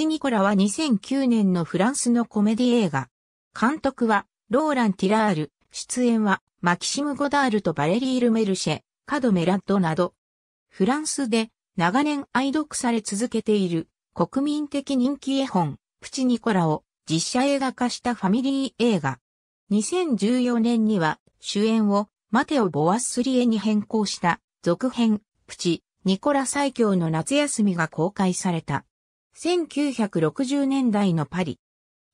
チ・ニコラは2009年のフランスのコメディ映画。監督は、ローラン・ティラール、出演は、マキシム・ゴダールとバレリー・ル・メルシェ、カド・メラッドなど。フランスで、長年愛読され続けている、国民的人気絵本、プチ・ニコラを、実写映画化したファミリー映画。2014年には、主演を、マテオ・ボワス・スリエに変更した、続編、プチ、ニコラ最強の夏休みが公開された。1960年代のパリ。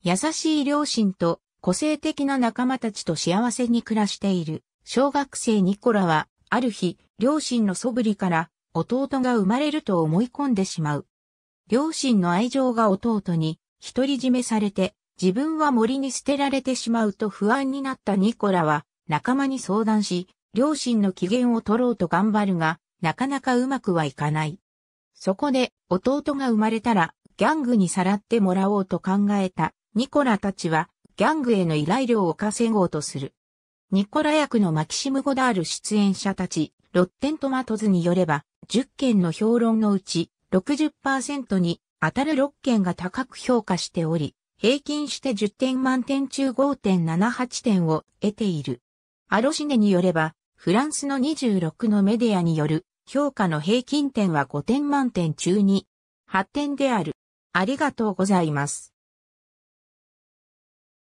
優しい両親と個性的な仲間たちと幸せに暮らしている小学生ニコラは、ある日、両親のそぶりから弟が生まれると思い込んでしまう。両親の愛情が弟に独り占めされて、自分は森に捨てられてしまうと不安になったニコラは、仲間に相談し、両親の機嫌を取ろうと頑張るが、なかなかうまくはいかない。そこで弟が生まれたらギャングにさらってもらおうと考えたニコラたちはギャングへの依頼料を稼ごうとする。ニコラ役のマキシム・ゴダール出演者たち、ロッテントマトズによれば、10件の評論のうち60%に当たる6件が高く評価しており、平均して10点満点中5.78点を得ている。アロシネによれば、フランスの26のメディアによる評価の平均点は5点満点中に発展である。ありがとうございます。